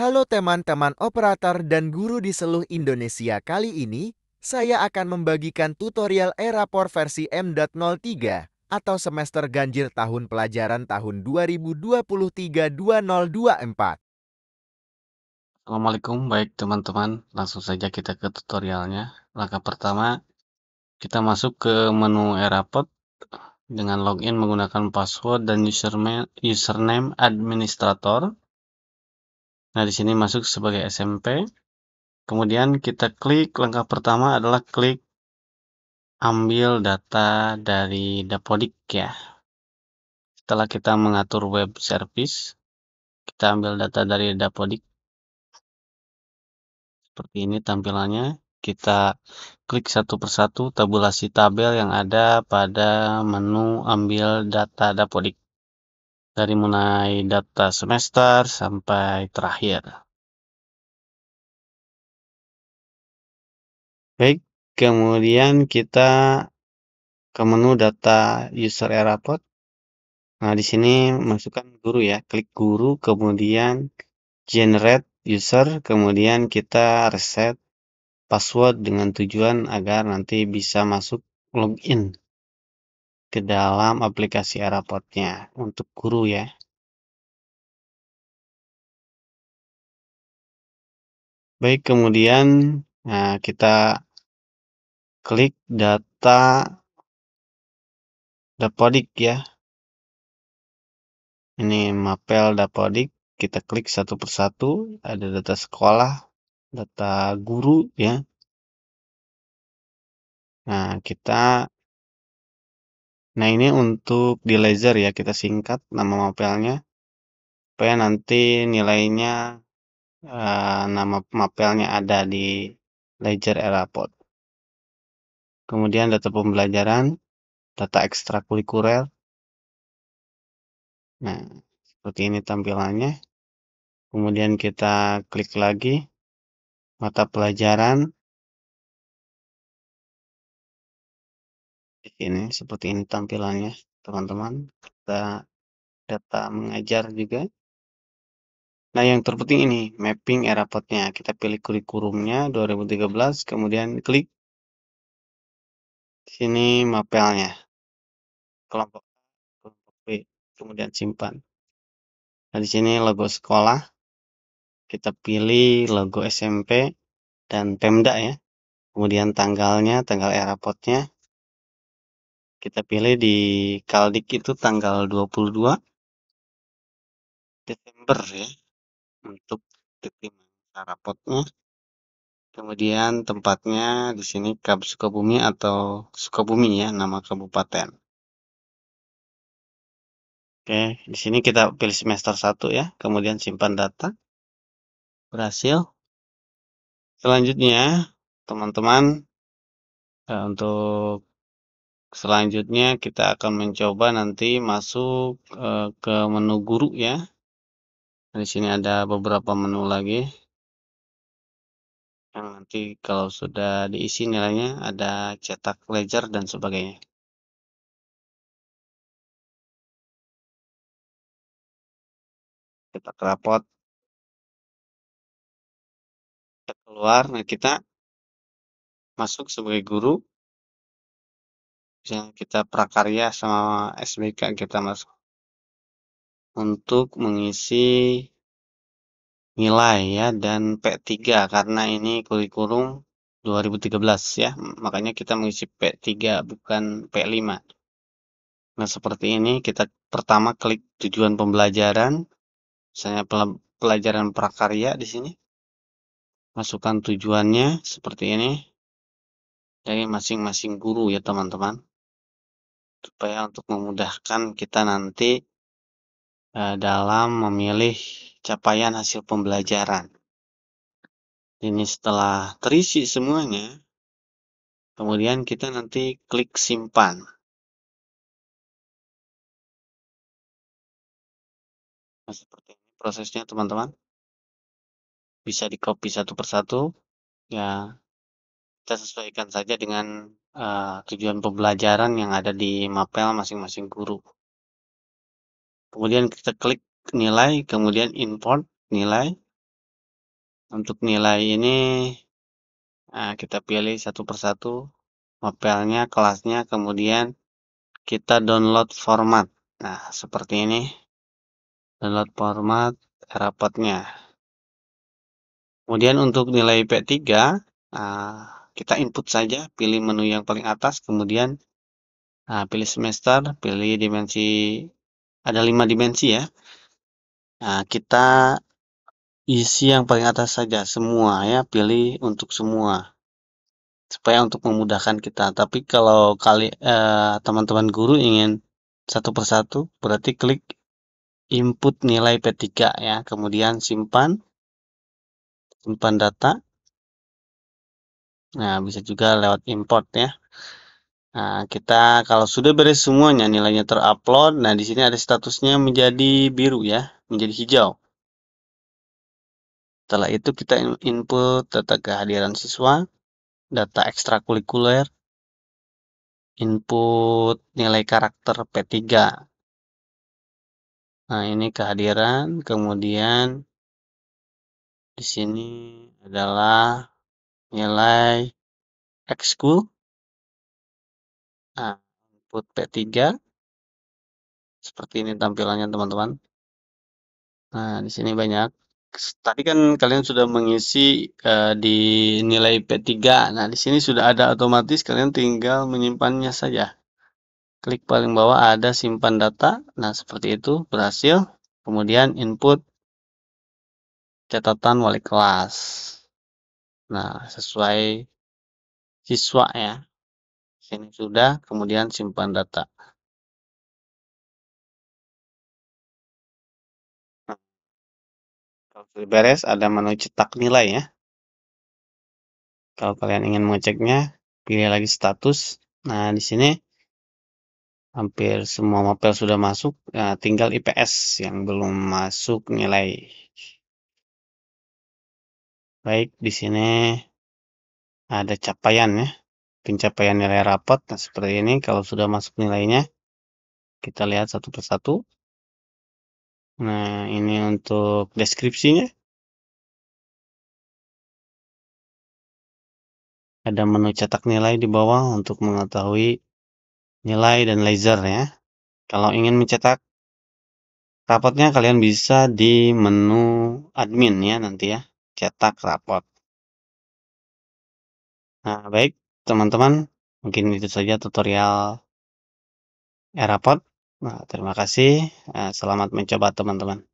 Halo teman-teman operator dan guru di seluruh Indonesia kali ini, saya akan membagikan tutorial e-rapor versi M.03 atau semester ganjil tahun pelajaran tahun 2023-2024. Assalamualaikum, baik teman-teman. Langsung saja kita ke tutorialnya. Langkah pertama, kita masuk ke menu e-raport dengan login menggunakan password dan username administrator. Nah, di sini masuk sebagai SMP. Kemudian kita klik langkah pertama adalah klik ambil data dari Dapodik ya. Setelah kita mengatur web service, kita ambil data dari Dapodik. Seperti ini tampilannya. Kita klik satu persatu tabulasi tabel yang ada pada menu ambil data Dapodik dari mulai data semester sampai terakhir. Baik, kemudian kita ke menu data user error report. Nah, di sini masukkan guru ya, klik guru, kemudian generate user, kemudian kita reset password dengan tujuan agar nanti bisa masuk login ke dalam aplikasi Airpodnya untuk guru ya. Baik, kemudian nah, kita klik data dapodik ya. Ini mapel dapodik, kita klik satu persatu, ada data sekolah, data guru ya. Nah, kita Nah, ini untuk di laser ya, kita singkat nama mapelnya, supaya nanti nilainya, eh, nama mapelnya ada di laser Erapod. Kemudian data pembelajaran, data ekstrakurikuler. Nah, seperti ini tampilannya. Kemudian kita klik lagi, mata pelajaran. ini seperti ini tampilannya teman-teman kita data mengajar juga nah yang terpenting ini mapping erapotnya kita pilih kurikulumnya 2013 kemudian klik sini mapelnya kelompok kelompok B kemudian simpan nah di sini logo sekolah kita pilih logo SMP dan Pemda ya kemudian tanggalnya tanggal erapotnya kita pilih di Kaldik itu tanggal 22 Desember ya untuk detik rapotnya kemudian tempatnya di sini Kab Sukabumi atau Sukabumi ya nama kabupaten oke di sini kita pilih semester 1 ya kemudian simpan data berhasil selanjutnya teman-teman eh, untuk Selanjutnya kita akan mencoba nanti masuk e, ke menu guru ya. Di sini ada beberapa menu lagi. Yang nanti kalau sudah diisi nilainya ada cetak ledger dan sebagainya. kita rapot. Kita keluar, nah kita masuk sebagai guru Misalnya kita prakarya sama SBK kita, masuk Untuk mengisi nilai ya dan P3 karena ini kurikulum 2013 ya, makanya kita mengisi P3 bukan P5. Nah, seperti ini kita pertama klik tujuan pembelajaran, misalnya pelajaran prakarya di sini. Masukkan tujuannya seperti ini dari masing-masing guru ya, teman-teman supaya untuk memudahkan kita nanti uh, dalam memilih capaian hasil pembelajaran. Ini setelah terisi semuanya, kemudian kita nanti klik simpan. Nah, seperti ini prosesnya teman-teman. Bisa di copy satu persatu. Ya, kita sesuaikan saja dengan uh, tujuan pembelajaran yang ada di mapel masing-masing guru. Kemudian kita klik nilai, kemudian import nilai. Untuk nilai ini, uh, kita pilih satu persatu mapelnya, kelasnya, kemudian kita download format. Nah, seperti ini. Download format rapotnya. Kemudian untuk nilai P3, kita input saja pilih menu yang paling atas kemudian nah, pilih semester pilih dimensi ada lima dimensi ya nah kita isi yang paling atas saja semua ya pilih untuk semua supaya untuk memudahkan kita tapi kalau kali eh, teman-teman eh, guru ingin satu persatu berarti klik input nilai P3 ya kemudian simpan simpan data Nah, bisa juga lewat import ya. Nah, kita kalau sudah beres semuanya nilainya terupload, nah di sini ada statusnya menjadi biru ya, menjadi hijau. Setelah itu kita input data kehadiran siswa, data ekstrakurikuler, input nilai karakter P3. Nah, ini kehadiran, kemudian di sini adalah nilai ku nah, input P3 seperti ini tampilannya teman-teman nah di sini banyak tadi kan kalian sudah mengisi uh, di nilai P3 nah di sini sudah ada otomatis kalian tinggal menyimpannya saja klik paling bawah ada simpan data nah seperti itu berhasil kemudian input catatan wali kelas Nah, sesuai siswa ya. Sini sudah, kemudian simpan data. kalau sudah beres, ada menu cetak nilai ya. Kalau kalian ingin mengeceknya, pilih lagi status. Nah, di sini hampir semua mapel sudah masuk, nah, tinggal IPS yang belum masuk nilai. Baik, di sini ada capaian ya. Pencapaian nilai rapat. Nah, seperti ini kalau sudah masuk nilainya. Kita lihat satu persatu. Nah, ini untuk deskripsinya. Ada menu cetak nilai di bawah untuk mengetahui nilai dan laser ya. Kalau ingin mencetak rapatnya kalian bisa di menu admin ya nanti ya cetak rapot. Nah, baik teman-teman, mungkin itu saja tutorial e-rapot. Nah, terima kasih. Eh, selamat mencoba teman-teman.